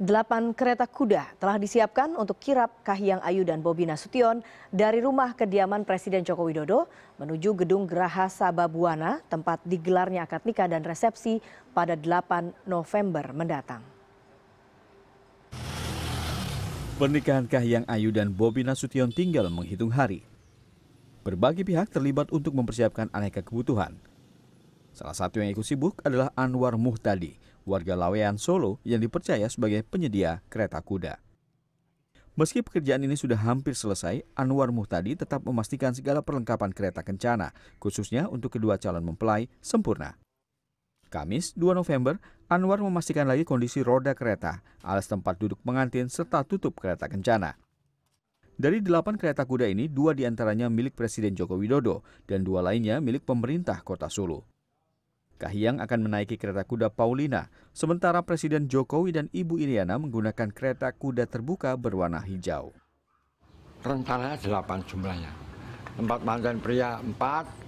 delapan kereta kuda telah disiapkan untuk kirap kahiyang ayu dan bobi nasution dari rumah kediaman Presiden Joko Widodo menuju gedung Geraha Sababwana tempat digelarnya akad nikah dan resepsi pada 8 November mendatang. Pernikahan Kahiyang Ayu dan Bobi Nasution tinggal menghitung hari. Berbagai pihak terlibat untuk mempersiapkan aneka kebutuhan, Salah satu yang ikut sibuk adalah Anwar Muhtadi, warga Lawean Solo yang dipercaya sebagai penyedia kereta kuda. Meski pekerjaan ini sudah hampir selesai, Anwar Muhtadi tetap memastikan segala perlengkapan kereta kencana, khususnya untuk kedua calon mempelai, sempurna. Kamis 2 November, Anwar memastikan lagi kondisi roda kereta, alas tempat duduk pengantin, serta tutup kereta kencana. Dari delapan kereta kuda ini, dua diantaranya milik Presiden Joko Widodo dan dua lainnya milik pemerintah kota Solo. Kahiyang akan menaiki kereta kuda Paulina, sementara Presiden Jokowi dan Ibu Iriana menggunakan kereta kuda terbuka berwarna hijau. Rencananya 8 jumlahnya. Empat mantan pria 4,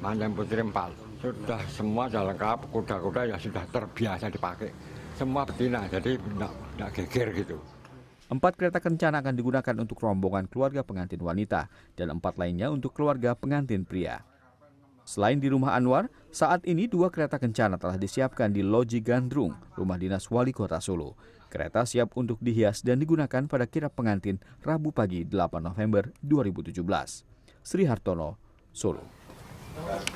mantan putri 4. Sudah semua sudah lengkap, kuda-kuda yang sudah terbiasa dipakai. Semua betina, jadi tidak geger gitu. Empat kereta kencana akan digunakan untuk rombongan keluarga pengantin wanita dan empat lainnya untuk keluarga pengantin pria. Selain di rumah Anwar, saat ini dua kereta kencana telah disiapkan di Loji Gandrung, rumah dinas wali kota Solo. Kereta siap untuk dihias dan digunakan pada kirap pengantin Rabu pagi 8 November 2017. Sri Hartono, Solo.